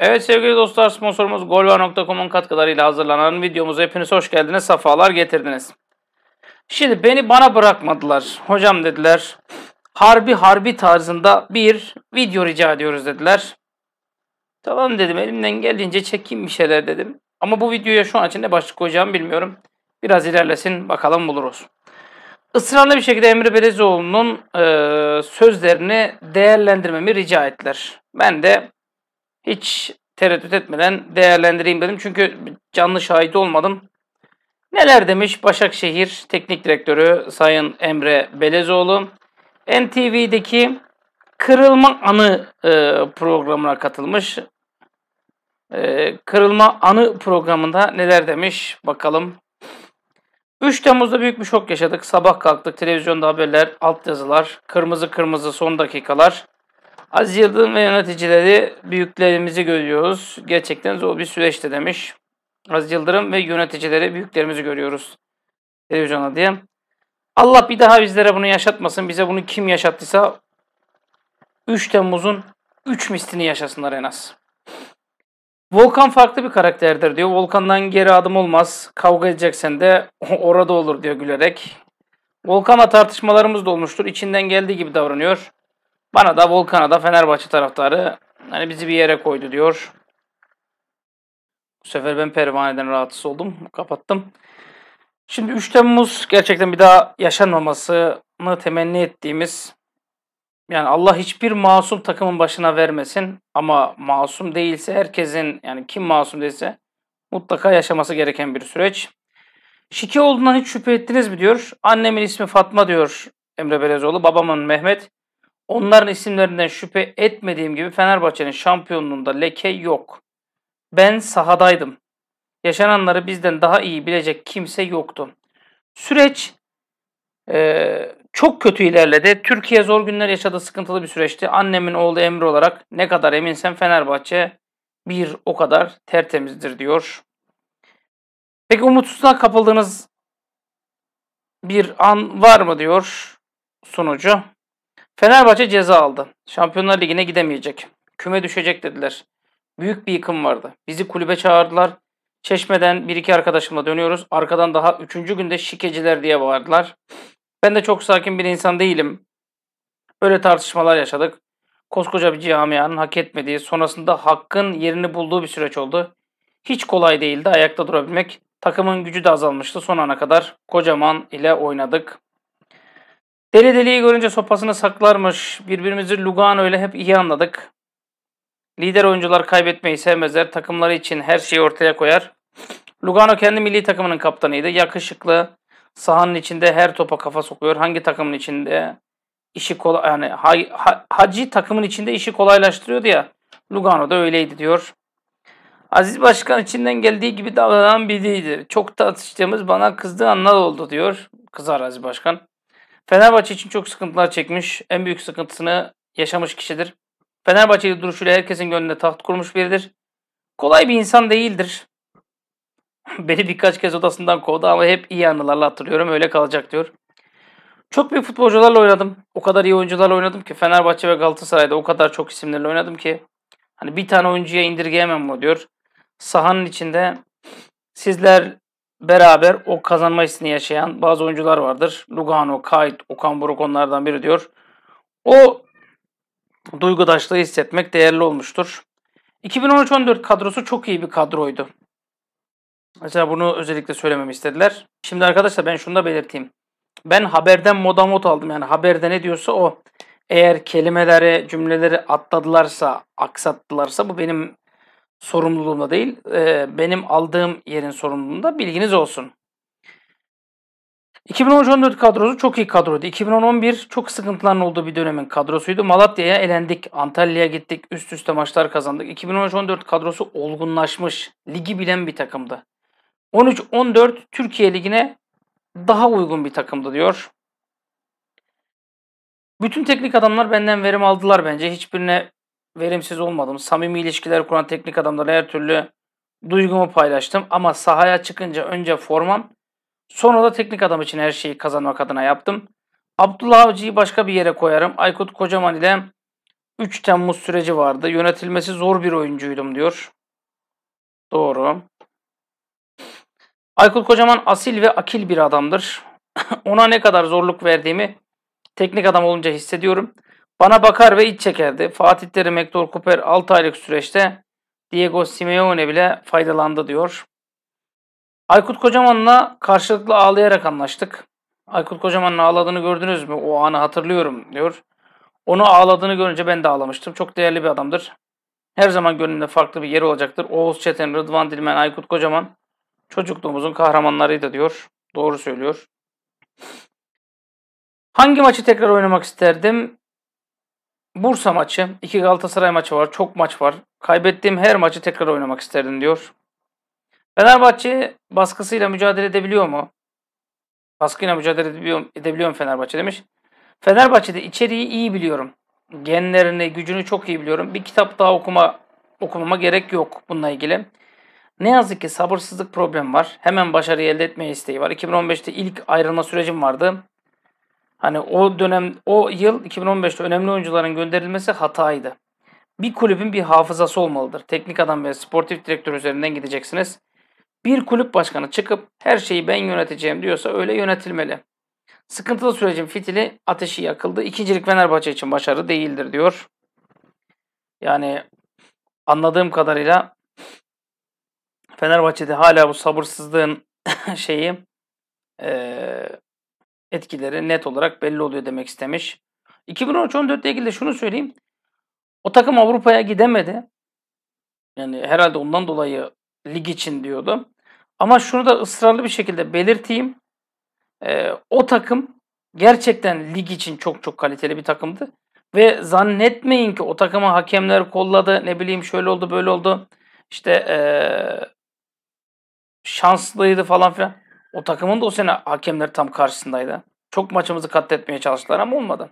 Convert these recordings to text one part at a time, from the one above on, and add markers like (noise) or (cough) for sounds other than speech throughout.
Evet sevgili dostlar sponsorumuz golva.com'un katkılarıyla hazırlanan videomuza hepiniz hoş geldiniz, safalar getirdiniz. Şimdi beni bana bırakmadılar. Hocam dediler harbi harbi tarzında bir video rica ediyoruz dediler. Tamam dedim elimden geldiğince çekeyim bir şeyler dedim. Ama bu videoya şu an için ne başlık koyacağımı bilmiyorum. Biraz ilerlesin bakalım buluruz. Israrlı bir şekilde Emre Belezoğlu'nun e, sözlerini değerlendirmemi rica ettiler. Ben de hiç tereddüt etmeden değerlendireyim dedim. Çünkü canlı şahit olmadım. Neler demiş Başakşehir Teknik Direktörü Sayın Emre Belezoğlu. NTV'deki Kırılma Anı e, programına katılmış. E, Kırılma Anı programında neler demiş bakalım. 3 Temmuz'da büyük bir şok yaşadık. Sabah kalktık, televizyonda haberler, altyazılar, kırmızı kırmızı son dakikalar. Aziz Yıldırım ve yöneticileri büyüklerimizi görüyoruz. Gerçekten zor bir süreçti demiş. Aziz Yıldırım ve yöneticileri büyüklerimizi görüyoruz. Televizyona diye. Allah bir daha bizlere bunu yaşatmasın. Bize bunu kim yaşattıysa 3 Temmuz'un 3 mislini yaşasınlar en az. Volkan farklı bir karakterdir diyor. Volkan'dan geri adım olmaz. Kavga edeceksen de (laughs) orada olur diyor gülerek. Volkan'la tartışmalarımız da olmuştur. İçinden geldiği gibi davranıyor. Bana da Volkan'a da Fenerbahçe taraftarı hani bizi bir yere koydu diyor. Bu sefer ben pervaneden rahatsız oldum. Kapattım. Şimdi 3 Temmuz gerçekten bir daha yaşanmamasını temenni ettiğimiz yani Allah hiçbir masum takımın başına vermesin ama masum değilse herkesin yani kim masum değilse mutlaka yaşaması gereken bir süreç. Şike olduğundan hiç şüphe ettiniz mi diyor. Annemin ismi Fatma diyor Emre Belezoğlu. Babamın Mehmet. Onların isimlerinden şüphe etmediğim gibi Fenerbahçe'nin şampiyonluğunda leke yok. Ben sahadaydım. Yaşananları bizden daha iyi bilecek kimse yoktu. Süreç e, çok kötü ilerledi. Türkiye zor günler yaşadı, sıkıntılı bir süreçti. Annemin oğlu Emre olarak ne kadar eminsen Fenerbahçe bir o kadar tertemizdir diyor. Peki umutsuzluğa kapıldığınız bir an var mı diyor sunucu. Fenerbahçe ceza aldı. Şampiyonlar Ligi'ne gidemeyecek. Küme düşecek dediler. Büyük bir yıkım vardı. Bizi kulübe çağırdılar. Çeşmeden bir iki arkadaşımla dönüyoruz. Arkadan daha üçüncü günde şikeciler diye bağırdılar. Ben de çok sakin bir insan değilim. Böyle tartışmalar yaşadık. Koskoca bir camianın hak etmediği, sonrasında hakkın yerini bulduğu bir süreç oldu. Hiç kolay değildi ayakta durabilmek. Takımın gücü de azalmıştı son ana kadar. Kocaman ile oynadık. Deli deliği görünce sopasını saklarmış. Birbirimizi Lugano ile hep iyi anladık. Lider oyuncular kaybetmeyi sevmezler. Takımları için her şeyi ortaya koyar. Lugano kendi milli takımının kaptanıydı. Yakışıklı. Sahanın içinde her topa kafa sokuyor. Hangi takımın içinde işi kolay yani ha, ha, Hacı takımın içinde işi kolaylaştırıyordu ya. Lugano da öyleydi diyor. Aziz Başkan içinden geldiği gibi davranan biriydi. Çok tartıştığımız bana kızdığı anlar oldu diyor. Kızar Aziz Başkan. Fenerbahçe için çok sıkıntılar çekmiş. En büyük sıkıntısını yaşamış kişidir. Fenerbahçeli duruşuyla herkesin gönlünde taht kurmuş biridir. Kolay bir insan değildir. (laughs) Beni birkaç kez odasından kovdu ama hep iyi anılarla hatırlıyorum. Öyle kalacak diyor. Çok büyük futbolcularla oynadım. O kadar iyi oyuncularla oynadım ki Fenerbahçe ve Galatasaray'da o kadar çok isimlerle oynadım ki hani bir tane oyuncuya indirgeyemem bu diyor. Sahanın içinde sizler beraber o kazanma hissini yaşayan bazı oyuncular vardır. Lugano, Kayt, Okan Buruk onlardan biri diyor. O duygudaşlığı hissetmek değerli olmuştur. 2013-14 kadrosu çok iyi bir kadroydu. Mesela bunu özellikle söylememi istediler. Şimdi arkadaşlar ben şunu da belirteyim. Ben haberden modamot aldım. Yani haberde ne diyorsa o. Eğer kelimeleri, cümleleri atladılarsa, aksattılarsa bu benim sorumluluğumda değil, e, benim aldığım yerin sorumluluğunda bilginiz olsun. 2013-14 kadrosu çok iyi kadroydu. 2011 çok sıkıntıların olduğu bir dönemin kadrosuydu. Malatya'ya elendik, Antalya'ya gittik, üst üste maçlar kazandık. 2013-14 kadrosu olgunlaşmış, ligi bilen bir takımdı. 13-14 Türkiye Ligi'ne daha uygun bir takımdı diyor. Bütün teknik adamlar benden verim aldılar bence. Hiçbirine verimsiz olmadım. Samimi ilişkiler kuran teknik adamlarla her türlü duygumu paylaştım. Ama sahaya çıkınca önce formam sonra da teknik adam için her şeyi kazanmak adına yaptım. Abdullah Avcı'yı başka bir yere koyarım. Aykut Kocaman ile 3 Temmuz süreci vardı. Yönetilmesi zor bir oyuncuydum diyor. Doğru. Aykut Kocaman asil ve akil bir adamdır. (laughs) Ona ne kadar zorluk verdiğimi teknik adam olunca hissediyorum. Bana bakar ve iç çekerdi. Fatih Terim, Hector Cooper 6 aylık süreçte Diego Simeone bile faydalandı diyor. Aykut Kocaman'la karşılıklı ağlayarak anlaştık. Aykut Kocaman'ın ağladığını gördünüz mü? O anı hatırlıyorum diyor. Onu ağladığını görünce ben de ağlamıştım. Çok değerli bir adamdır. Her zaman gönlümde farklı bir yeri olacaktır. Oğuz Çetin, Rıdvan Dilmen, Aykut Kocaman çocukluğumuzun kahramanlarıydı diyor. Doğru söylüyor. Hangi maçı tekrar oynamak isterdim? Bursa maçı, iki Galatasaray maçı var, çok maç var. Kaybettiğim her maçı tekrar oynamak isterdim diyor. Fenerbahçe baskısıyla mücadele edebiliyor mu? Baskıyla mücadele edebiliyorum edebiliyor Fenerbahçe demiş. Fenerbahçe'de içeriği iyi biliyorum. Genlerini, gücünü çok iyi biliyorum. Bir kitap daha okuma okumama gerek yok bununla ilgili. Ne yazık ki sabırsızlık problemi var. Hemen başarıyı elde etmeye isteği var. 2015'te ilk ayrılma sürecim vardı. Hani o dönem, o yıl 2015'te önemli oyuncuların gönderilmesi hataydı. Bir kulübün bir hafızası olmalıdır. Teknik adam ve sportif direktör üzerinden gideceksiniz. Bir kulüp başkanı çıkıp her şeyi ben yöneteceğim diyorsa öyle yönetilmeli. Sıkıntılı sürecin fitili ateşi yakıldı. İkincilik Fenerbahçe için başarı değildir diyor. Yani anladığım kadarıyla Fenerbahçe'de hala bu sabırsızlığın (laughs) şeyi e, etkileri net olarak belli oluyor demek istemiş. 2013-14 ile ilgili de şunu söyleyeyim. O takım Avrupa'ya gidemedi. Yani herhalde ondan dolayı lig için diyordu. Ama şunu da ısrarlı bir şekilde belirteyim. Ee, o takım gerçekten lig için çok çok kaliteli bir takımdı. Ve zannetmeyin ki o takıma hakemler kolladı. Ne bileyim şöyle oldu böyle oldu. İşte ee, şanslıydı falan filan. O takımın da o sene hakemleri tam karşısındaydı. Çok maçımızı katletmeye çalıştılar ama olmadı.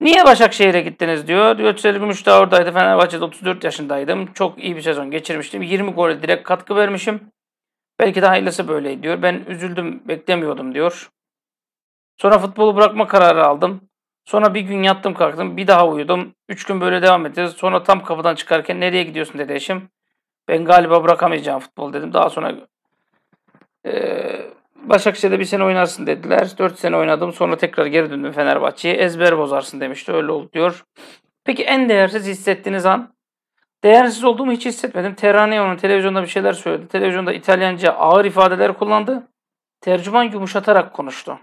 Niye Başakşehir'e gittiniz diyor. Göçsel Gümüş de oradaydı. Fenerbahçe'de 34 yaşındaydım. Çok iyi bir sezon geçirmiştim. 20 gole direkt katkı vermişim. Belki de hayırlısı böyle diyor. Ben üzüldüm, beklemiyordum diyor. Sonra futbolu bırakma kararı aldım. Sonra bir gün yattım kalktım. Bir daha uyudum. 3 gün böyle devam etti. Sonra tam kapıdan çıkarken nereye gidiyorsun dedi eşim. Ben galiba bırakamayacağım futbol dedim. Daha sonra ee, Başakşehir'de bir sene oynarsın dediler. Dört sene oynadım sonra tekrar geri döndüm Fenerbahçe'ye. Ezber bozarsın demişti öyle oldu diyor. Peki en değersiz hissettiğiniz an? Değersiz olduğumu hiç hissetmedim. Terane onun televizyonda bir şeyler söyledi. Televizyonda İtalyanca ağır ifadeler kullandı. Tercüman yumuşatarak konuştu.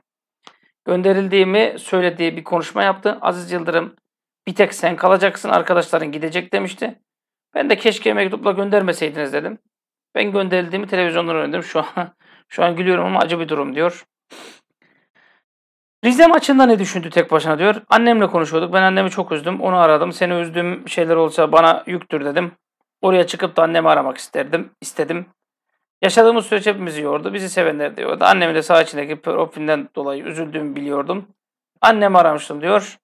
Gönderildiğimi söylediği bir konuşma yaptı. Aziz Yıldırım bir tek sen kalacaksın arkadaşların gidecek demişti. Ben de keşke mektupla göndermeseydiniz dedim. Ben gönderildiğimi televizyondan öğrendim. Şu an şu an gülüyorum ama acı bir durum diyor. Rize maçında ne düşündü tek başına diyor. Annemle konuşuyorduk. Ben annemi çok üzdüm. Onu aradım. Seni üzdüğüm şeyler olsa bana yüktür dedim. Oraya çıkıp da annemi aramak isterdim. istedim. Yaşadığımız süreç hepimizi yordu. Bizi sevenler diyordu. Annemi de sağ içindeki profinden dolayı üzüldüğümü biliyordum. Annemi aramıştım diyor.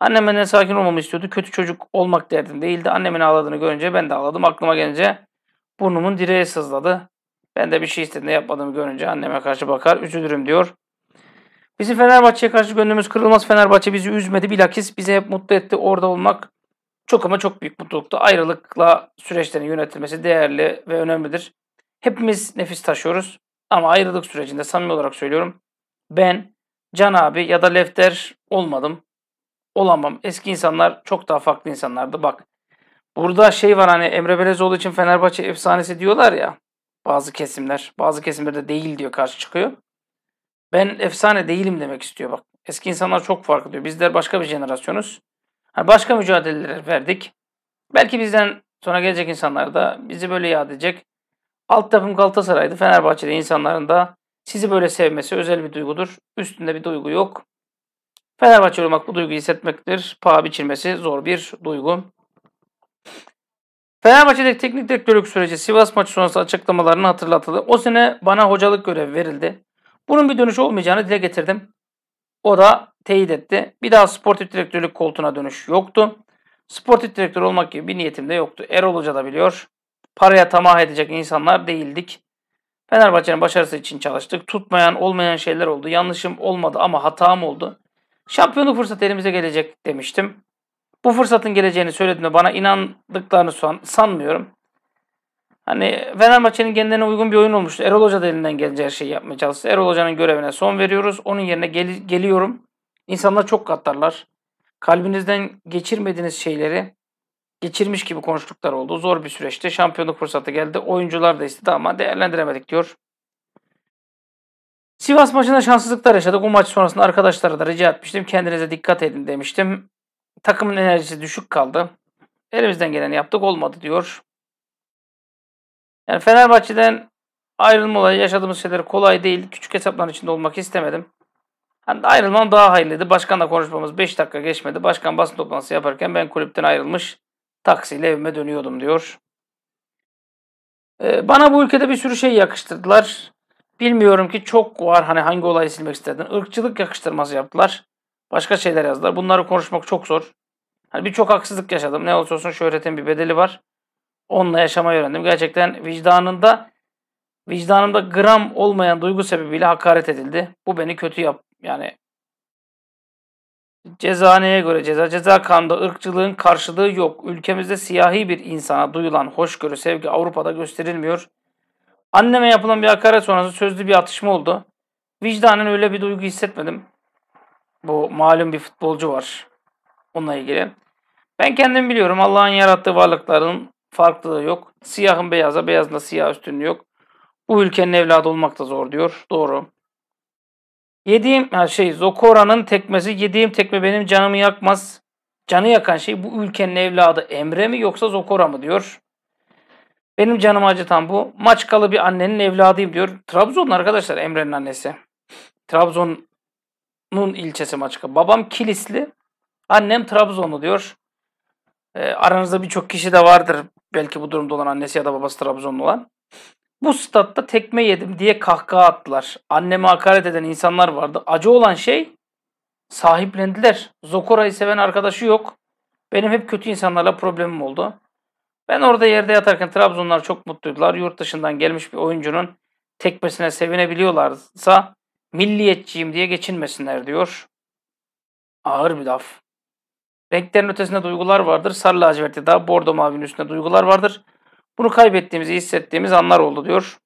Annem benden sakin olmamı istiyordu. Kötü çocuk olmak derdim değildi. Annemin ağladığını görünce ben de ağladım. Aklıma gelince burnumun direğe sızladı. Ben de bir şey istediğinde yapmadığımı görünce anneme karşı bakar, üzülürüm diyor. Bizim Fenerbahçe'ye karşı gönlümüz kırılmaz. Fenerbahçe bizi üzmedi. Bilakis bizi hep mutlu etti. Orada olmak çok ama çok büyük mutlulukta. Ayrılıkla süreçlerin yönetilmesi değerli ve önemlidir. Hepimiz nefis taşıyoruz. Ama ayrılık sürecinde samimi olarak söylüyorum. Ben Can abi ya da Lefter olmadım. Olamam. Eski insanlar çok daha farklı insanlardı. Bak burada şey var hani Emre Belezoğlu için Fenerbahçe efsanesi diyorlar ya. Bazı kesimler. Bazı kesimlerde değil diyor karşı çıkıyor. Ben efsane değilim demek istiyor bak. Eski insanlar çok farklı diyor. Bizler başka bir jenerasyonuz. Hani başka mücadeleler verdik. Belki bizden sonra gelecek insanlar da bizi böyle yad edecek. Alt takım Galatasaray'dı. Fenerbahçe'de insanların da sizi böyle sevmesi özel bir duygudur. Üstünde bir duygu yok. Fenerbahçe olmak bu duyguyu hissetmektir. Paha biçilmesi zor bir duygu. Fenerbahçe'de teknik direktörlük süreci Sivas maçı sonrası açıklamalarını hatırlatıldı. O sene bana hocalık görevi verildi. Bunun bir dönüşü olmayacağını dile getirdim. O da teyit etti. Bir daha sportif direktörlük koltuğuna dönüş yoktu. Sportif direktör olmak gibi bir niyetim de yoktu. Erol Hoca da biliyor. Paraya tamah edecek insanlar değildik. Fenerbahçe'nin başarısı için çalıştık. Tutmayan, olmayan şeyler oldu. Yanlışım olmadı ama hatam oldu. Şampiyonluk fırsatı elimize gelecek demiştim. Bu fırsatın geleceğini söylediğinde bana inandıklarını sanmıyorum. Hani Fenerbahçe'nin kendine uygun bir oyun olmuştu. Erol Hoca da elinden gelince her şeyi yapmaya çalıştı. Erol Hoca'nın görevine son veriyoruz. Onun yerine gel- geliyorum. İnsanlar çok katlarlar. Kalbinizden geçirmediğiniz şeyleri geçirmiş gibi konuştuklar oldu. Zor bir süreçte şampiyonluk fırsatı geldi. Oyuncular da istedi ama değerlendiremedik diyor. Sivas maçında şanssızlıklar yaşadık. Bu maç sonrasında arkadaşlara da rica etmiştim. Kendinize dikkat edin demiştim. Takımın enerjisi düşük kaldı. Elimizden geleni yaptık olmadı diyor. Yani Fenerbahçe'den ayrılma olayı yaşadığımız şeyler kolay değil. Küçük hesapların içinde olmak istemedim. Hani ayrılmam daha hayırlıydı. Başkanla konuşmamız 5 dakika geçmedi. Başkan basın toplantısı yaparken ben kulüpten ayrılmış taksiyle evime dönüyordum diyor. Ee, bana bu ülkede bir sürü şey yakıştırdılar. Bilmiyorum ki çok var hani hangi olayı silmek istedin. Irkçılık yakıştırması yaptılar. Başka şeyler yazdılar. Bunları konuşmak çok zor. Hani birçok haksızlık yaşadım. Ne olursa olsun şöhretin bir bedeli var. Onunla yaşamayı öğrendim. Gerçekten vicdanında vicdanımda gram olmayan duygu sebebiyle hakaret edildi. Bu beni kötü yap yani Cezaneye göre ceza ceza kanunda ırkçılığın karşılığı yok. Ülkemizde siyahi bir insana duyulan hoşgörü, sevgi Avrupa'da gösterilmiyor. Anneme yapılan bir hakaret sonrası sözlü bir atışma oldu. Vicdanın öyle bir duygu hissetmedim. Bu malum bir futbolcu var. Onunla ilgili. Ben kendim biliyorum Allah'ın yarattığı varlıkların farklılığı yok. Siyahın beyaza, beyazın da siyah üstünlüğü yok. Bu ülkenin evladı olmak da zor diyor. Doğru. Yediğim her şey Zokora'nın tekmesi, yediğim tekme benim canımı yakmaz. Canı yakan şey bu ülkenin evladı Emre mi yoksa Zokora mı diyor. Benim canımı acıtan bu. Maçkalı bir annenin evladıyım diyor. Trabzon'un arkadaşlar Emre'nin annesi. Trabzon Nun ilçesi Maçka. Babam Kilisli, annem Trabzonlu diyor. E, aranızda birçok kişi de vardır belki bu durumda olan annesi ya da babası Trabzonlu olan. Bu statta tekme yedim diye kahkaha attılar. Anneme hakaret eden insanlar vardı. Acı olan şey sahiplendiler. Zokora'yı seven arkadaşı yok. Benim hep kötü insanlarla problemim oldu. Ben orada yerde yatarken Trabzonlular çok mutluydular. Yurt dışından gelmiş bir oyuncunun tekmesine sevinebiliyorlarsa milliyetçiyim diye geçinmesinler diyor. Ağır bir laf. Renklerin ötesinde duygular vardır. Sarı lacivertte daha bordo mavinin üstünde duygular vardır. Bunu kaybettiğimizi hissettiğimiz anlar oldu diyor.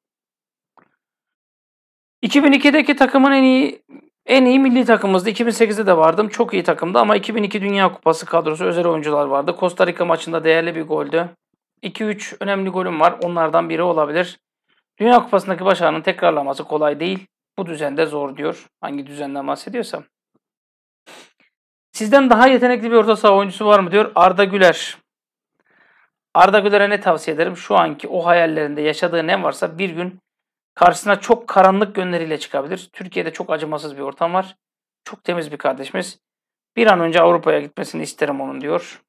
2002'deki takımın en iyi en iyi milli takımımızdı. 2008'de de vardım. Çok iyi takımdı ama 2002 Dünya Kupası kadrosu özel oyuncular vardı. Costa Rika maçında değerli bir goldü. 2-3 önemli golüm var. Onlardan biri olabilir. Dünya Kupası'ndaki başarının tekrarlaması kolay değil. Bu düzende zor diyor. Hangi düzenden bahsediyorsam. Sizden daha yetenekli bir orta saha oyuncusu var mı diyor Arda Güler. Arda Güler'e ne tavsiye ederim? Şu anki o hayallerinde yaşadığı ne varsa bir gün karşısına çok karanlık yönleriyle çıkabilir. Türkiye'de çok acımasız bir ortam var. Çok temiz bir kardeşimiz. Bir an önce Avrupa'ya gitmesini isterim onun diyor.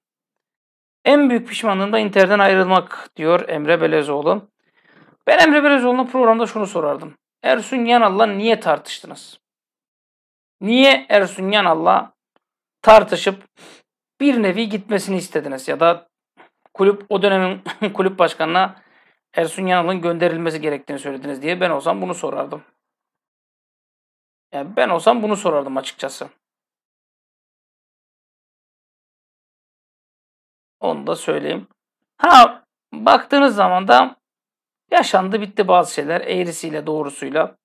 En büyük pişmanlığım da Inter'den ayrılmak diyor Emre Belezoğlu. Ben Emre Belezoğlu'na programda şunu sorardım. Ersun Yanal'la niye tartıştınız? Niye Ersun Yanal'la tartışıp bir nevi gitmesini istediniz ya da kulüp o dönemin (laughs) kulüp başkanına Ersun Yanal'ın gönderilmesi gerektiğini söylediniz diye ben olsam bunu sorardım. Yani ben olsam bunu sorardım açıkçası. Onu da söyleyeyim. Ha baktığınız zaman da Yaşandı bitti bazı şeyler eğrisiyle doğrusuyla.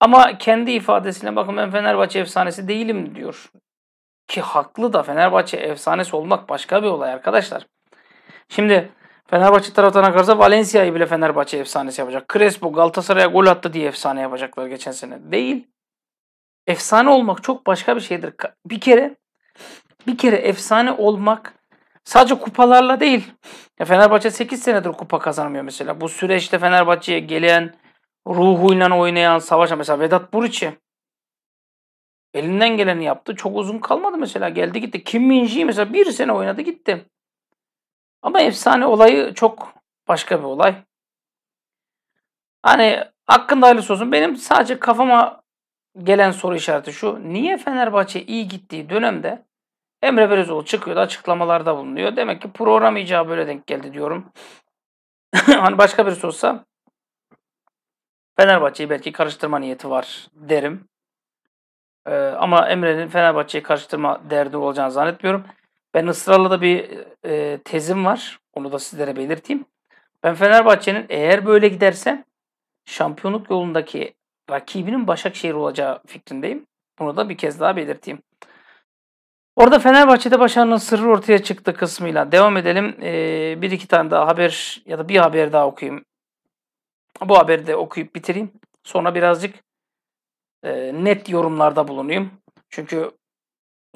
Ama kendi ifadesine bakın ben Fenerbahçe efsanesi değilim diyor. Ki haklı da Fenerbahçe efsanesi olmak başka bir olay arkadaşlar. Şimdi Fenerbahçe taraftan akarsa Valencia'yı bile Fenerbahçe efsanesi yapacak. Crespo Galatasaray'a gol attı diye efsane yapacaklar geçen sene. Değil. Efsane olmak çok başka bir şeydir. Bir kere bir kere efsane olmak Sadece kupalarla değil. Ya Fenerbahçe 8 senedir kupa kazanmıyor mesela. Bu süreçte Fenerbahçe'ye gelen, ruhuyla oynayan, savaşan mesela Vedat Buriçi elinden geleni yaptı. Çok uzun kalmadı mesela. Geldi gitti. Kim Minji mesela bir sene oynadı gitti. Ama efsane olayı çok başka bir olay. Hani hakkında hayırlısı olsun. Benim sadece kafama gelen soru işareti şu. Niye Fenerbahçe iyi gittiği dönemde Emre Belezoğlu çıkıyor da açıklamalarda bulunuyor. Demek ki program icabı böyle denk geldi diyorum. (laughs) hani başka birisi olsa Fenerbahçe'yi belki karıştırma niyeti var derim. Ee, ama Emre'nin Fenerbahçe'yi karıştırma derdi olacağını zannetmiyorum. Ben ısrarla da bir e, tezim var. Onu da sizlere belirteyim. Ben Fenerbahçe'nin eğer böyle giderse şampiyonluk yolundaki rakibinin Başakşehir olacağı fikrindeyim. Bunu da bir kez daha belirteyim. Orada Fenerbahçe'de başarının sırrı ortaya çıktı kısmıyla. Devam edelim. Ee, bir iki tane daha haber ya da bir haber daha okuyayım. Bu haberi de okuyup bitireyim. Sonra birazcık e, net yorumlarda bulunayım. Çünkü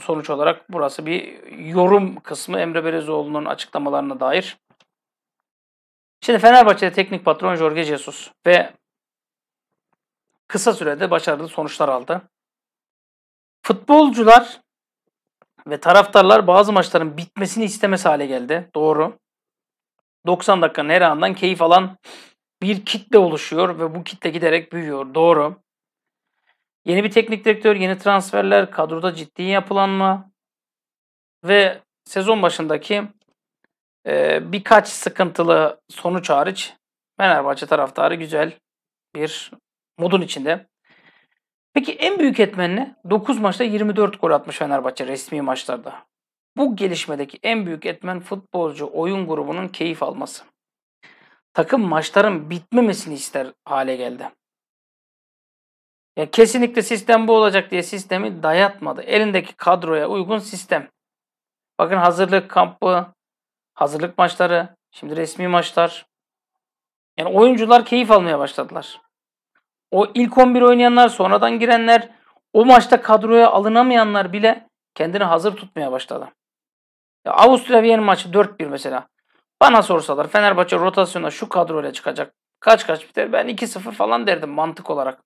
sonuç olarak burası bir yorum kısmı Emre Berezoğlu'nun açıklamalarına dair. Şimdi Fenerbahçe'de teknik patron Jorge Jesus ve kısa sürede başarılı sonuçlar aldı. Futbolcular ve taraftarlar bazı maçların bitmesini istemesi hale geldi. Doğru. 90 dakikanın her andan keyif alan bir kitle oluşuyor ve bu kitle giderek büyüyor. Doğru. Yeni bir teknik direktör, yeni transferler, kadroda ciddi yapılanma ve sezon başındaki e, birkaç sıkıntılı sonuç hariç Fenerbahçe taraftarı güzel bir modun içinde. Peki en büyük etmen ne? 9 maçta 24 gol atmış Fenerbahçe resmi maçlarda. Bu gelişmedeki en büyük etmen futbolcu oyun grubunun keyif alması. Takım maçların bitmemesini ister hale geldi. Ya kesinlikle sistem bu olacak diye sistemi dayatmadı. Elindeki kadroya uygun sistem. Bakın hazırlık kampı, hazırlık maçları, şimdi resmi maçlar. Yani oyuncular keyif almaya başladılar. O ilk 11 oynayanlar, sonradan girenler, o maçta kadroya alınamayanlar bile kendini hazır tutmaya başladı. Ya Avusturya Viyana maçı 4-1 mesela. Bana sorsalar Fenerbahçe rotasyona şu kadroyla çıkacak. Kaç kaç biter? Ben 2-0 falan derdim mantık olarak.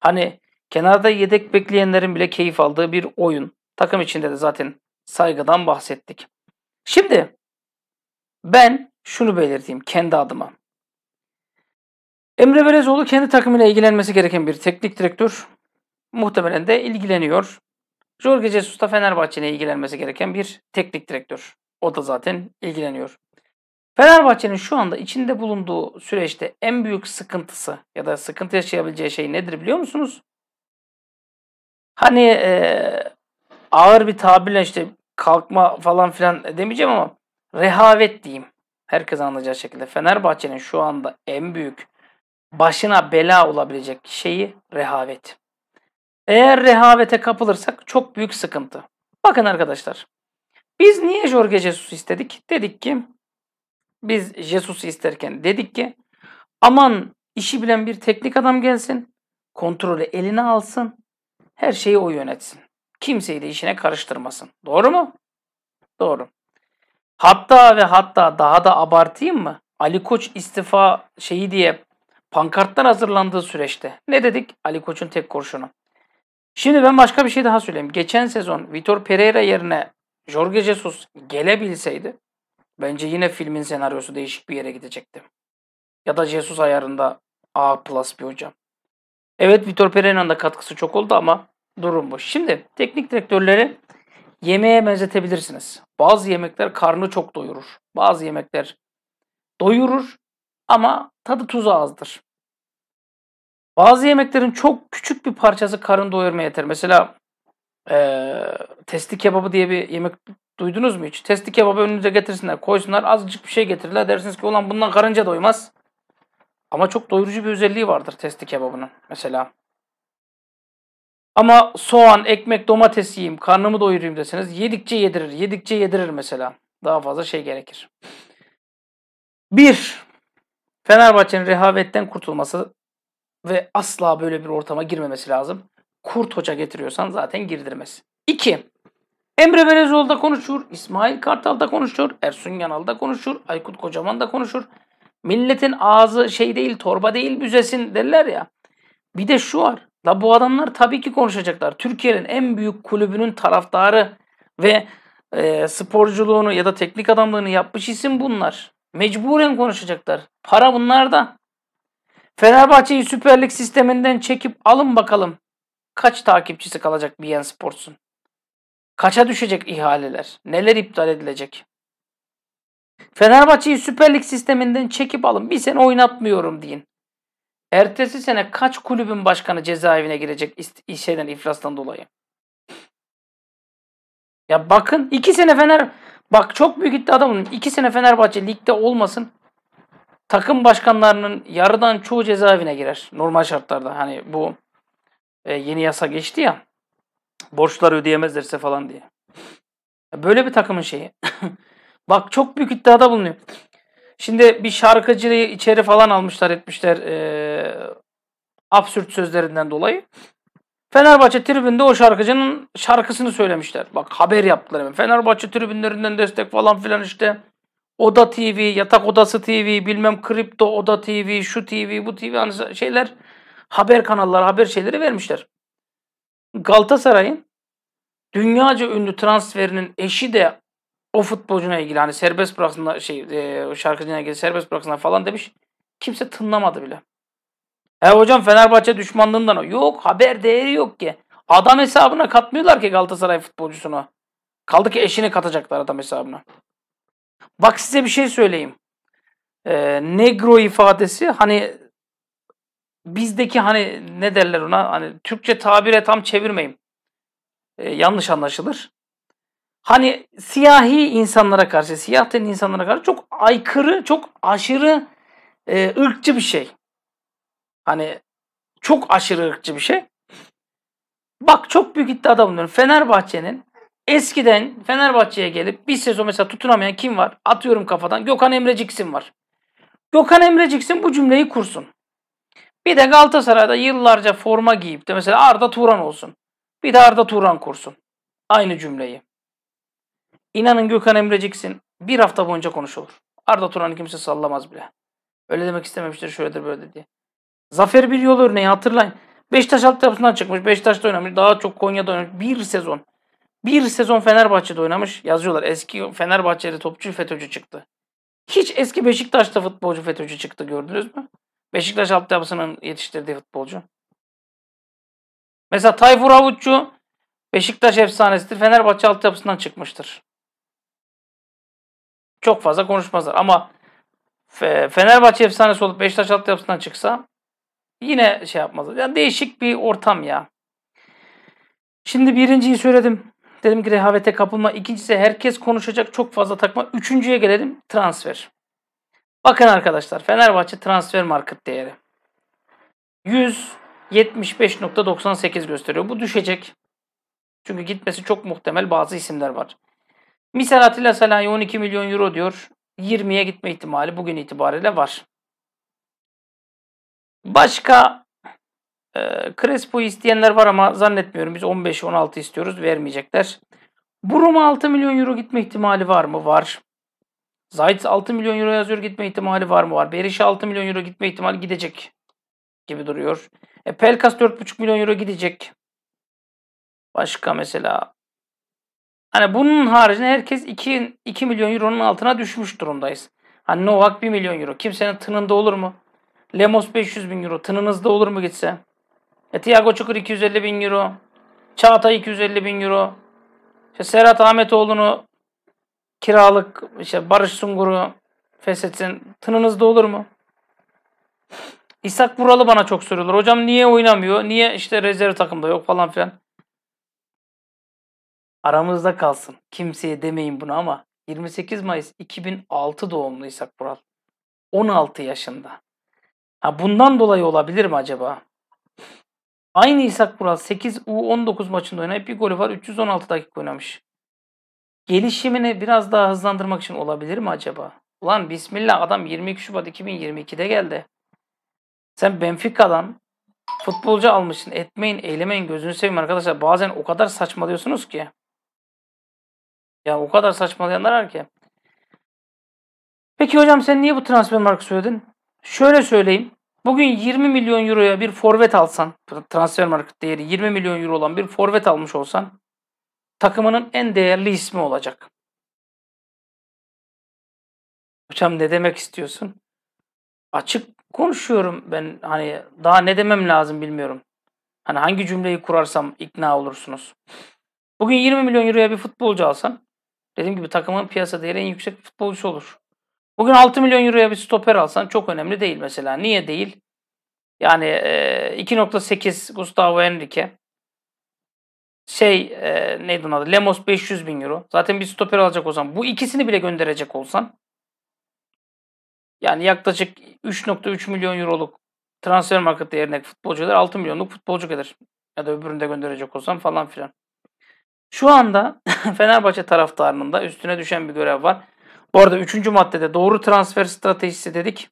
Hani kenarda yedek bekleyenlerin bile keyif aldığı bir oyun. Takım içinde de zaten saygıdan bahsettik. Şimdi ben şunu belirteyim kendi adıma. Emre Belezoğlu kendi takımıyla ilgilenmesi gereken bir teknik direktör. Muhtemelen de ilgileniyor. Jorge Jesus da Fenerbahçe ilgilenmesi gereken bir teknik direktör. O da zaten ilgileniyor. Fenerbahçe'nin şu anda içinde bulunduğu süreçte en büyük sıkıntısı ya da sıkıntı yaşayabileceği şey nedir biliyor musunuz? Hani e, ağır bir tabirle işte kalkma falan filan demeyeceğim ama rehavet diyeyim. Herkes anlayacağı şekilde Fenerbahçe'nin şu anda en büyük başına bela olabilecek şeyi rehavet. Eğer rehavete kapılırsak çok büyük sıkıntı. Bakın arkadaşlar. Biz niye Jorge Jesus'u istedik? Dedik ki biz Jesus'u isterken dedik ki aman işi bilen bir teknik adam gelsin, kontrolü eline alsın, her şeyi o yönetsin. Kimseyi de işine karıştırmasın. Doğru mu? Doğru. Hatta ve hatta daha da abartayım mı? Ali Koç istifa şeyi diye pankartlar hazırlandığı süreçte ne dedik? Ali Koç'un tek kurşunu. Şimdi ben başka bir şey daha söyleyeyim. Geçen sezon Vitor Pereira yerine Jorge Jesus gelebilseydi bence yine filmin senaryosu değişik bir yere gidecekti. Ya da Jesus ayarında A plus bir hocam. Evet Vitor Pereira'nın da katkısı çok oldu ama durum bu. Şimdi teknik direktörleri yemeğe benzetebilirsiniz. Bazı yemekler karnı çok doyurur. Bazı yemekler doyurur ama tadı tuzu azdır. Bazı yemeklerin çok küçük bir parçası karın doyurma yeter. Mesela e, testi kebabı diye bir yemek duydunuz mu hiç? Testi kebabı önünüze getirsinler, koysunlar, azıcık bir şey getirirler. Dersiniz ki ulan bundan karınca doymaz. Ama çok doyurucu bir özelliği vardır testi kebabının mesela. Ama soğan, ekmek, domates yiyeyim, karnımı doyurayım deseniz yedikçe yedirir, yedikçe yedirir mesela. Daha fazla şey gerekir. Bir, Fenerbahçe'nin rehavetten kurtulması ve asla böyle bir ortama girmemesi lazım. Kurt Hoca getiriyorsan zaten girdirmez. 2. Emre Belezoğlu da konuşur, İsmail Kartal da konuşur, Ersun Yanal da konuşur, Aykut Kocaman da konuşur. Milletin ağzı şey değil, torba değil, büzesin derler ya. Bir de şu var. La bu adamlar tabii ki konuşacaklar. Türkiye'nin en büyük kulübünün taraftarı ve e, sporculuğunu ya da teknik adamlığını yapmış isim bunlar. Mecburen konuşacaklar. Para bunlarda. Fenerbahçe'yi Süper Lig sisteminden çekip alın bakalım. Kaç takipçisi kalacak BN Sports'un? Kaça düşecek ihaleler? Neler iptal edilecek? Fenerbahçe'yi Süper Lig sisteminden çekip alın. Bir sene oynatmıyorum deyin. Ertesi sene kaç kulübün başkanı cezaevine girecek işeden iflastan dolayı? Ya bakın iki sene Fener Bak çok büyük iddiada bulundum. İki sene Fenerbahçe ligde olmasın. Takım başkanlarının yarıdan çoğu cezaevine girer. Normal şartlarda. Hani bu e, yeni yasa geçti ya. Borçları ödeyemezlerse falan diye. Böyle bir takımın şeyi. (laughs) Bak çok büyük iddiada bulunuyor. Şimdi bir şarkıcıyı içeri falan almışlar etmişler. E, absürt sözlerinden dolayı. Fenerbahçe tribünde o şarkıcının şarkısını söylemişler. Bak haber yaptılar hemen. Fenerbahçe tribünlerinden destek falan filan işte. Oda TV, Yatak Odası TV, bilmem Kripto Oda TV, şu TV, bu TV hani şeyler haber kanalları, haber şeyleri vermişler. Galatasaray'ın dünyaca ünlü transferinin eşi de o futbolcuna ilgili hani serbest bıraksınlar şey e, şarkıcına ilgili serbest bıraksınlar falan demiş. Kimse tınlamadı bile. E hocam Fenerbahçe düşmanlığından o. Yok haber değeri yok ki. Adam hesabına katmıyorlar ki Galatasaray futbolcusunu. Kaldı ki eşini katacaklar adam hesabına. Bak size bir şey söyleyeyim. Ee, negro ifadesi hani bizdeki hani ne derler ona hani Türkçe tabire tam çevirmeyeyim. Ee, yanlış anlaşılır. Hani siyahi insanlara karşı, siyah tenli insanlara karşı çok aykırı, çok aşırı e, ırkçı bir şey. Hani çok aşırı ırkçı bir şey. Bak çok büyük iddiada bulunuyorum. Fenerbahçe'nin eskiden Fenerbahçe'ye gelip bir sezon mesela tutunamayan kim var? Atıyorum kafadan. Gökhan Emreciksin var. Gökhan Emreciksin bu cümleyi kursun. Bir de Galatasaray'da yıllarca forma giyip de mesela Arda Turan olsun. Bir de Arda Turan kursun. Aynı cümleyi. İnanın Gökhan Emreciksin bir hafta boyunca konuşulur. Arda Turan'ı kimse sallamaz bile. Öyle demek istememiştir şöyledir böyle diye. Zafer bir yol örneği hatırlayın. Beşiktaş altyapısından çıkmış. Beşiktaş'ta oynamış. Daha çok Konya'da oynamış. Bir sezon. Bir sezon Fenerbahçe'de oynamış. Yazıyorlar eski Fenerbahçeli topçu FETÖ'cü çıktı. Hiç eski Beşiktaş'ta futbolcu FETÖ'cü çıktı gördünüz mü? Beşiktaş altyapısının yetiştirdiği futbolcu. Mesela Tayfur Avuççu, Beşiktaş efsanesidir. Fenerbahçe altyapısından çıkmıştır. Çok fazla konuşmazlar ama Fenerbahçe efsanesi olup Beşiktaş altyapısından çıksa Yine şey yapmazlar. Yani değişik bir ortam ya. Şimdi birinciyi söyledim. Dedim ki rehavete kapılma. İkincisi herkes konuşacak çok fazla takma. Üçüncüye gelelim transfer. Bakın arkadaşlar Fenerbahçe transfer market değeri. 175.98 gösteriyor. Bu düşecek. Çünkü gitmesi çok muhtemel bazı isimler var. Misal Atilla Salahi 12 milyon euro diyor. 20'ye gitme ihtimali bugün itibariyle var. Başka e, Crespo isteyenler var ama zannetmiyorum. Biz 15-16 istiyoruz. Vermeyecekler. Bruma 6 milyon euro gitme ihtimali var mı? Var. Zayt 6 milyon euro yazıyor gitme ihtimali var mı? Var. Berişe 6 milyon euro gitme ihtimali gidecek gibi duruyor. E, Pelkas 4,5 milyon euro gidecek. Başka mesela hani bunun haricinde herkes 2, 2 milyon euronun altına düşmüş durumdayız. Hani Novak 1 milyon euro. Kimsenin tınında olur mu? Lemos 500 bin euro. Tınınızda olur mu gitse? E, Tiago Çukur 250 bin euro. Çağatay 250 bin euro. İşte Serhat Ahmetoğlu'nu kiralık işte Barış Sungur'u feshetsin. Tınınızda olur mu? İshak Buralı bana çok soruyorlar. Hocam niye oynamıyor? Niye işte rezerv takımda yok falan filan. Aramızda kalsın. Kimseye demeyin bunu ama 28 Mayıs 2006 doğumlu İshak Vural. 16 yaşında. Ha bundan dolayı olabilir mi acaba? Aynı İshak Vural 8 U19 maçında oynayıp bir golü var. 316 dakika oynamış. Gelişimini biraz daha hızlandırmak için olabilir mi acaba? Ulan bismillah adam 22 Şubat 2022'de geldi. Sen Benfica'dan futbolcu almışsın. Etmeyin, eylemeyin, gözünü seveyim arkadaşlar. Bazen o kadar saçmalıyorsunuz ki. Ya o kadar saçmalayanlar var ki. Peki hocam sen niye bu transfer markası söyledin? Şöyle söyleyeyim. Bugün 20 milyon euroya bir forvet alsan, transfer market değeri 20 milyon euro olan bir forvet almış olsan takımının en değerli ismi olacak. Hocam ne demek istiyorsun? Açık konuşuyorum ben hani daha ne demem lazım bilmiyorum. Hani hangi cümleyi kurarsam ikna olursunuz. Bugün 20 milyon euroya bir futbolcu alsan dediğim gibi takımın piyasa değeri en yüksek futbolcusu olur. Bugün 6 milyon euroya bir stoper alsan çok önemli değil mesela. Niye değil? Yani 2.8 Gustavo Henrique. Şey neydi adı? Lemos 500 bin euro. Zaten bir stoper alacak o zaman. Bu ikisini bile gönderecek olsan. Yani yaklaşık 3.3 milyon euroluk transfer market değerindeki futbolcular 6 milyonluk futbolcu gelir. Ya da öbürünü de gönderecek olsan falan filan. Şu anda (laughs) Fenerbahçe taraftarının da üstüne düşen bir görev var. Bu arada üçüncü maddede doğru transfer stratejisi dedik.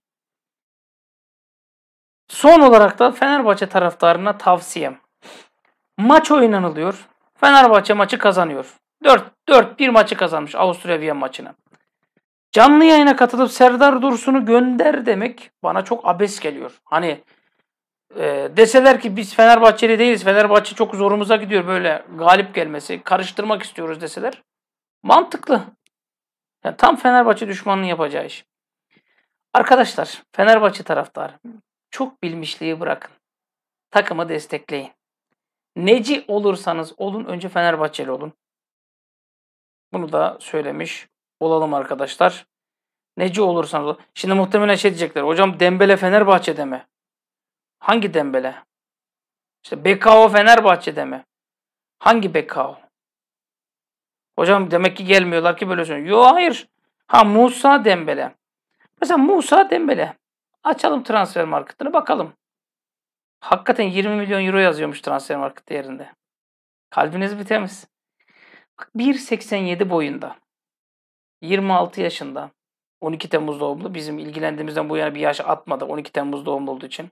Son olarak da Fenerbahçe taraftarına tavsiyem. Maç oynanılıyor. Fenerbahçe maçı kazanıyor. 4-1 maçı kazanmış Avusturya Viyana maçını. Canlı yayına katılıp Serdar Dursun'u gönder demek bana çok abes geliyor. Hani e, deseler ki biz Fenerbahçeli değiliz. Fenerbahçe çok zorumuza gidiyor böyle galip gelmesi. Karıştırmak istiyoruz deseler. Mantıklı. Yani tam Fenerbahçe düşmanının yapacağı iş. Arkadaşlar, Fenerbahçe taraftarı çok bilmişliği bırakın. Takımı destekleyin. Neci olursanız olun önce Fenerbahçeli olun. Bunu da söylemiş olalım arkadaşlar. Neci olursanız olun. Şimdi muhtemelen şey diyecekler. Hocam Dembele Fenerbahçe'de mi? Hangi Dembele? İşte Bekao Fenerbahçe'de mi? Hangi Bekao? Hocam demek ki gelmiyorlar ki böyle söylüyor. Yok hayır. Ha Musa Dembele. Mesela Musa Dembele. Açalım transfer marketini bakalım. Hakikaten 20 milyon euro yazıyormuş transfer market değerinde. Kalbiniz bir temiz. 1.87 boyunda. 26 yaşında. 12 Temmuz doğumlu. Bizim ilgilendiğimizden bu yana bir yaş atmadı. 12 Temmuz doğumlu olduğu için.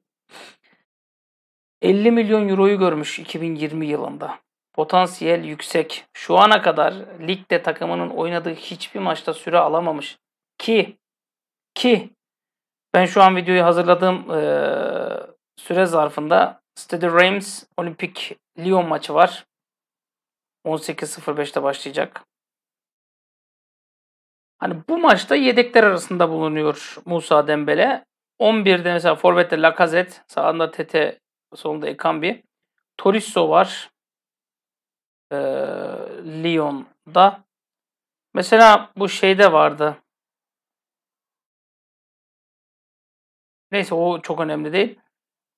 50 milyon euroyu görmüş 2020 yılında potansiyel yüksek. Şu ana kadar ligde takımının oynadığı hiçbir maçta süre alamamış. Ki ki ben şu an videoyu hazırladığım e, süre zarfında Stade Reims Olimpik Lyon maçı var. 18.05'te başlayacak. Hani bu maçta yedekler arasında bulunuyor Musa Dembele. 11'de mesela Forvet'te Lacazette, sağında Tete, solunda Ekambi. Torisso var e, Lyon'da. Mesela bu şeyde vardı. Neyse o çok önemli değil.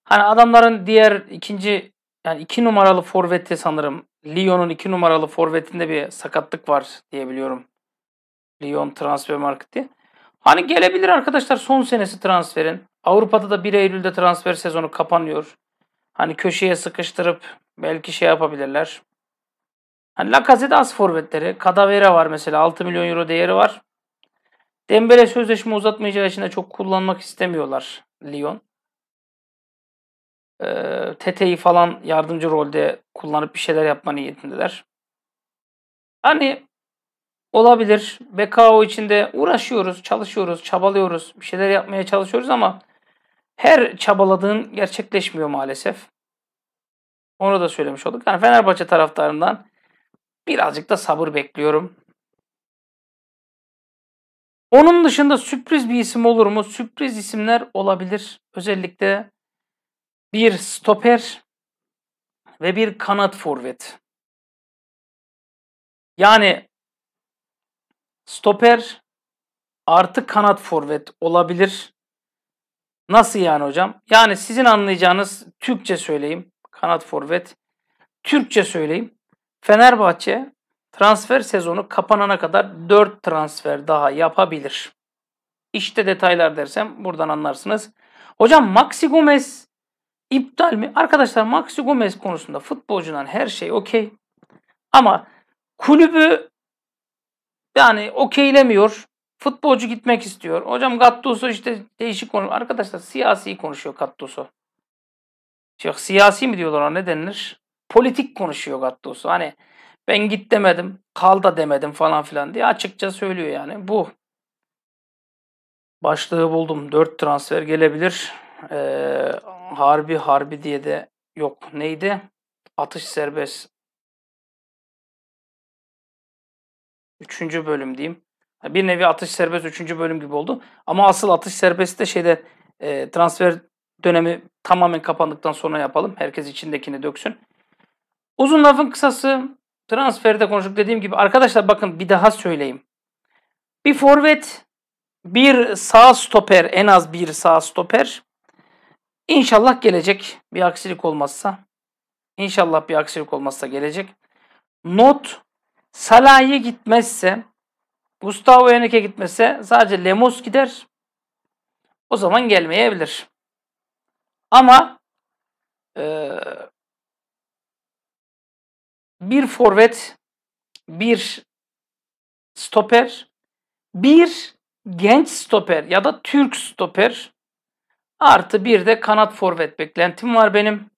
Hani adamların diğer ikinci yani iki numaralı forveti sanırım. Lyon'un iki numaralı forvetinde bir sakatlık var diyebiliyorum. biliyorum. Lyon transfer marketi. Hani gelebilir arkadaşlar son senesi transferin. Avrupa'da da 1 Eylül'de transfer sezonu kapanıyor. Hani köşeye sıkıştırıp belki şey yapabilirler. Yani Lacazette az forvetleri. Kadavera var mesela 6 milyon euro değeri var. Dembele sözleşme uzatmayacağı için de çok kullanmak istemiyorlar Lyon. Ee, Tete'yi falan yardımcı rolde kullanıp bir şeyler yapma niyetindeler. Hani olabilir. BKO içinde uğraşıyoruz, çalışıyoruz, çabalıyoruz. Bir şeyler yapmaya çalışıyoruz ama her çabaladığın gerçekleşmiyor maalesef. Onu da söylemiş olduk. Yani Fenerbahçe taraftarından Birazcık da sabır bekliyorum. Onun dışında sürpriz bir isim olur mu? Sürpriz isimler olabilir. Özellikle bir stoper ve bir kanat forvet. Yani stoper artı kanat forvet olabilir. Nasıl yani hocam? Yani sizin anlayacağınız Türkçe söyleyeyim. Kanat forvet. Türkçe söyleyeyim. Fenerbahçe transfer sezonu kapanana kadar 4 transfer daha yapabilir. İşte detaylar dersem buradan anlarsınız. Hocam Maxi Gomez iptal mi? Arkadaşlar Maxi Gomez konusunda futbolcudan her şey okey. Ama kulübü yani okeylemiyor. Futbolcu gitmek istiyor. Hocam Gattuso işte değişik konu. Arkadaşlar siyasi konuşuyor Gattuso. Yok siyasi mi diyorlar ne denilir? politik konuşuyor Gattuso. Hani ben git demedim, kal da demedim falan filan diye açıkça söylüyor yani. Bu başlığı buldum. 4 transfer gelebilir. Ee, harbi harbi diye de yok. Neydi? Atış serbest. Üçüncü bölüm diyeyim. Bir nevi atış serbest üçüncü bölüm gibi oldu. Ama asıl atış serbest de şeyde e, transfer dönemi tamamen kapandıktan sonra yapalım. Herkes içindekini döksün. Uzun lafın kısası transferde konuştuk dediğim gibi arkadaşlar bakın bir daha söyleyeyim. Bir forvet, bir sağ stoper, en az bir sağ stoper. İnşallah gelecek bir aksilik olmazsa. İnşallah bir aksilik olmazsa gelecek. Not Salah'ya gitmezse, Gustavo Henrique gitmezse sadece Lemos gider. O zaman gelmeyebilir. Ama e, bir forvet, bir stoper, bir genç stoper ya da Türk stoper artı bir de kanat forvet beklentim var benim.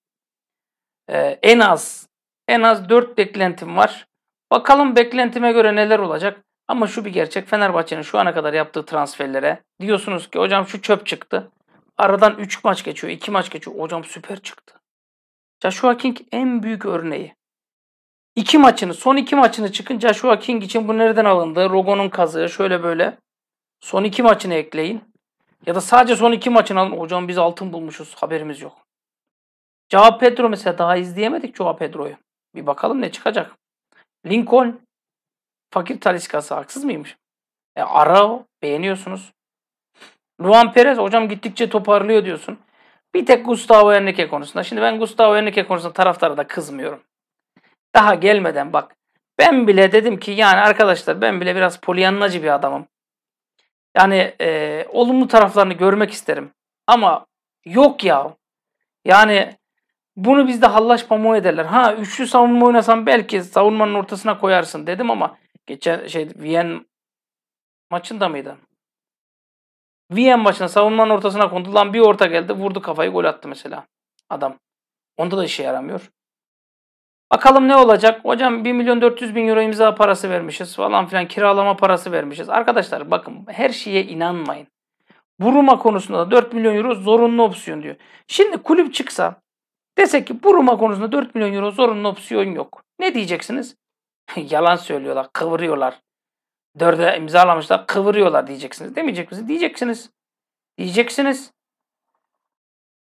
Ee, en az en az 4 beklentim var. Bakalım beklentime göre neler olacak. Ama şu bir gerçek Fenerbahçe'nin şu ana kadar yaptığı transferlere diyorsunuz ki hocam şu çöp çıktı. Aradan 3 maç geçiyor, 2 maç geçiyor. Hocam süper çıktı. Joshua King en büyük örneği iki maçını, son iki maçını çıkınca Joshua King için bu nereden alındı? Rogon'un kazığı şöyle böyle. Son iki maçını ekleyin. Ya da sadece son iki maçını alın. Hocam biz altın bulmuşuz. Haberimiz yok. Joao Pedro mesela daha izleyemedik Joao Pedro'yu. Bir bakalım ne çıkacak. Lincoln. Fakir taliskası haksız mıymış? E, Arao beğeniyorsunuz. Luan Perez hocam gittikçe toparlıyor diyorsun. Bir tek Gustavo Henrique konusunda. Şimdi ben Gustavo Henrique konusunda taraftara da kızmıyorum. Daha gelmeden bak. Ben bile dedim ki yani arkadaşlar ben bile biraz polyanlacı bir adamım. Yani e, olumlu taraflarını görmek isterim. Ama yok ya. Yani bunu bizde hallaç pamuğu ederler. Ha üçlü savunma oynasan belki savunmanın ortasına koyarsın dedim ama geçen şey Viyen maçında mıydı? Viyen maçında savunmanın ortasına kondu. Lan bir orta geldi vurdu kafayı gol attı mesela adam. Onda da işe yaramıyor. Bakalım ne olacak? Hocam 1 milyon 400 bin euro imza parası vermişiz falan filan kiralama parası vermişiz. Arkadaşlar bakın her şeye inanmayın. Buruma konusunda da 4 milyon euro zorunlu opsiyon diyor. Şimdi kulüp çıksa desek ki Buruma konusunda 4 milyon euro zorunlu opsiyon yok. Ne diyeceksiniz? (laughs) Yalan söylüyorlar, kıvırıyorlar. Dörde imzalamışlar, kıvırıyorlar diyeceksiniz. Demeyecek misiniz? Diyeceksiniz. Diyeceksiniz.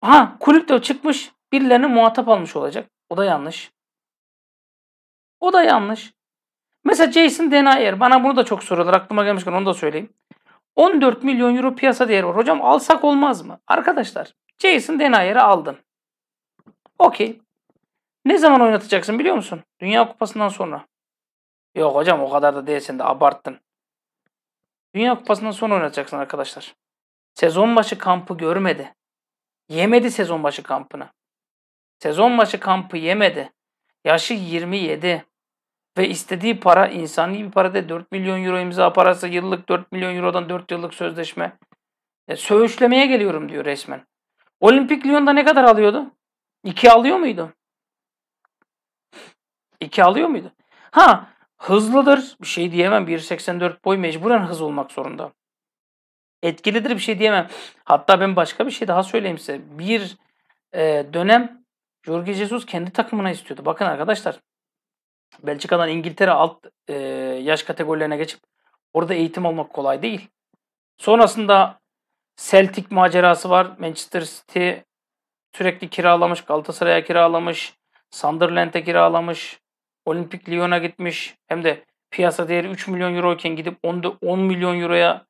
Ha kulüp de çıkmış birilerini muhatap almış olacak. O da yanlış. O da yanlış. Mesela Jason Denayer. Bana bunu da çok soruyorlar. Aklıma gelmişken onu da söyleyeyim. 14 milyon euro piyasa değeri var. Hocam alsak olmaz mı? Arkadaşlar Jason Denayer'i aldın. Okey. Ne zaman oynatacaksın biliyor musun? Dünya Kupası'ndan sonra. Yok hocam o kadar da değilsin de abarttın. Dünya Kupası'ndan sonra oynatacaksın arkadaşlar. Sezon başı kampı görmedi. Yemedi sezon başı kampını. Sezon başı kampı yemedi. Yaşı 27 ve istediği para insani bir para değil. 4 milyon euro imza parası yıllık 4 milyon eurodan 4 yıllık sözleşme. E, söğüşlemeye geliyorum diyor resmen. Olimpik Lyon'da ne kadar alıyordu? 2 alıyor muydu? 2 alıyor muydu? Ha hızlıdır bir şey diyemem 1.84 boy mecburen hız olmak zorunda. Etkilidir bir şey diyemem. Hatta ben başka bir şey daha söyleyeyim size. Bir e, dönem Jorge Jesus kendi takımına istiyordu. Bakın arkadaşlar Belçika'dan İngiltere alt e, yaş kategorilerine geçip orada eğitim almak kolay değil. Sonrasında Celtic macerası var. Manchester City sürekli kiralamış, Galatasaray'a kiralamış, Sunderland'e kiralamış, Olimpik Lyon'a gitmiş. Hem de piyasa değeri 3 milyon euro iken gidip 10 milyon euroya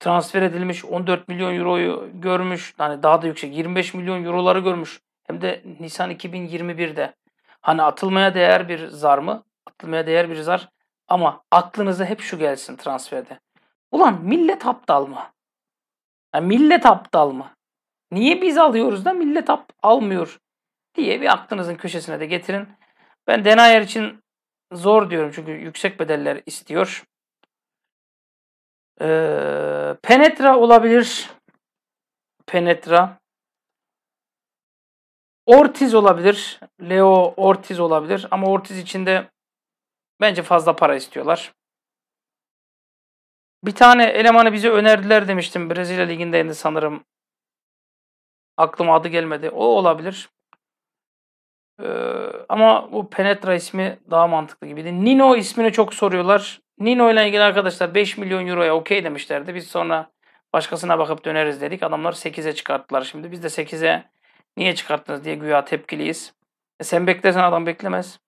transfer edilmiş. 14 milyon euroyu görmüş. Yani daha da yüksek 25 milyon euroları görmüş. Hem de Nisan 2021'de. Hani atılmaya değer bir zar mı? Atılmaya değer bir zar. Ama aklınıza hep şu gelsin transferde. Ulan millet aptal mı? Yani millet aptal mı? Niye biz alıyoruz da millet ap almıyor diye bir aklınızın köşesine de getirin. Ben Denayer için zor diyorum çünkü yüksek bedeller istiyor. Ee, penetra olabilir. Penetra. Ortiz olabilir. Leo Ortiz olabilir. Ama Ortiz içinde bence fazla para istiyorlar. Bir tane elemanı bize önerdiler demiştim. Brezilya Ligi'ndeydi sanırım. Aklıma adı gelmedi. O olabilir. Ee, ama bu Penetra ismi daha mantıklı gibiydi. Nino ismini çok soruyorlar. Nino ile ilgili arkadaşlar 5 milyon euroya okey demişlerdi. Biz sonra başkasına bakıp döneriz dedik. Adamlar 8'e çıkarttılar şimdi. Biz de 8'e Niye çıkarttınız diye güya tepkiliyiz. E sen beklersen adam beklemez.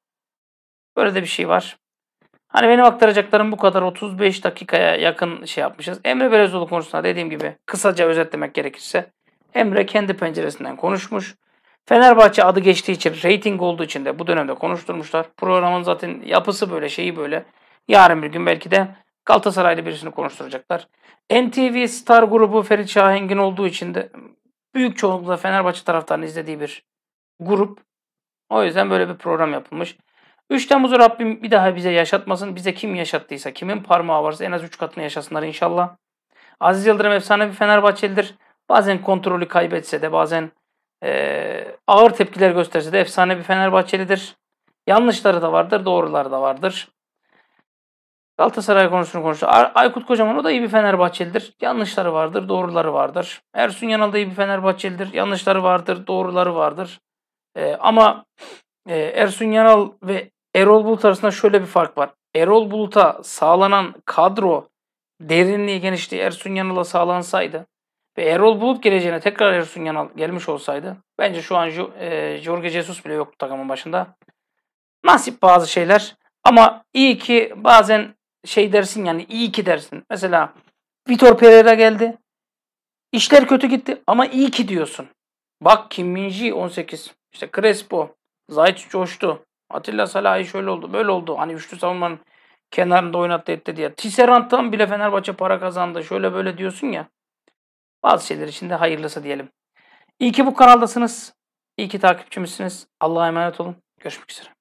Böyle de bir şey var. Hani benim aktaracaklarım bu kadar 35 dakikaya yakın şey yapmışız. Emre Belezoğlu konusunda dediğim gibi kısaca özetlemek gerekirse Emre kendi penceresinden konuşmuş. Fenerbahçe adı geçtiği için, reyting olduğu için de bu dönemde konuşturmuşlar. Programın zaten yapısı böyle, şeyi böyle. Yarın bir gün belki de Galatasaraylı birisini konuşturacaklar. NTV Star grubu Ferit Şahengin olduğu için de büyük çoğunlukla Fenerbahçe taraftarının izlediği bir grup. O yüzden böyle bir program yapılmış. 3 Temmuz'u Rabbim bir daha bize yaşatmasın. Bize kim yaşattıysa, kimin parmağı varsa en az 3 katını yaşasınlar inşallah. Aziz Yıldırım efsane bir Fenerbahçelidir. Bazen kontrolü kaybetse de bazen e, ağır tepkiler gösterse de efsane bir Fenerbahçelidir. Yanlışları da vardır, doğruları da vardır. Galatasaray konusunu konuştu. Aykut Kocaman o da iyi bir Fenerbahçelidir. Yanlışları vardır, doğruları vardır. Ersun Yanal da iyi bir Fenerbahçelidir. Yanlışları vardır, doğruları vardır. Ee, ama e, Ersun Yanal ve Erol Bulut arasında şöyle bir fark var. Erol Bulut'a sağlanan kadro derinliği genişliği Ersun Yanal'a sağlansaydı ve Erol Bulut geleceğine tekrar Ersun Yanal gelmiş olsaydı bence şu an e, Jorge Jesus bile yoktu takımın başında. Nasip bazı şeyler ama iyi ki bazen şey dersin yani iyi ki dersin. Mesela Vitor Pereira geldi. İşler kötü gitti ama iyi ki diyorsun. Bak Kim Minji 18. İşte Crespo. Zayt coştu. Atilla Salahi şöyle oldu böyle oldu. Hani üçlü savunmanın kenarında oynattı etti diye. Tisserant'tan bile Fenerbahçe para kazandı. Şöyle böyle diyorsun ya. Bazı şeyler için de hayırlısı diyelim. İyi ki bu kanaldasınız. İyi ki takipçimizsiniz. Allah'a emanet olun. Görüşmek üzere.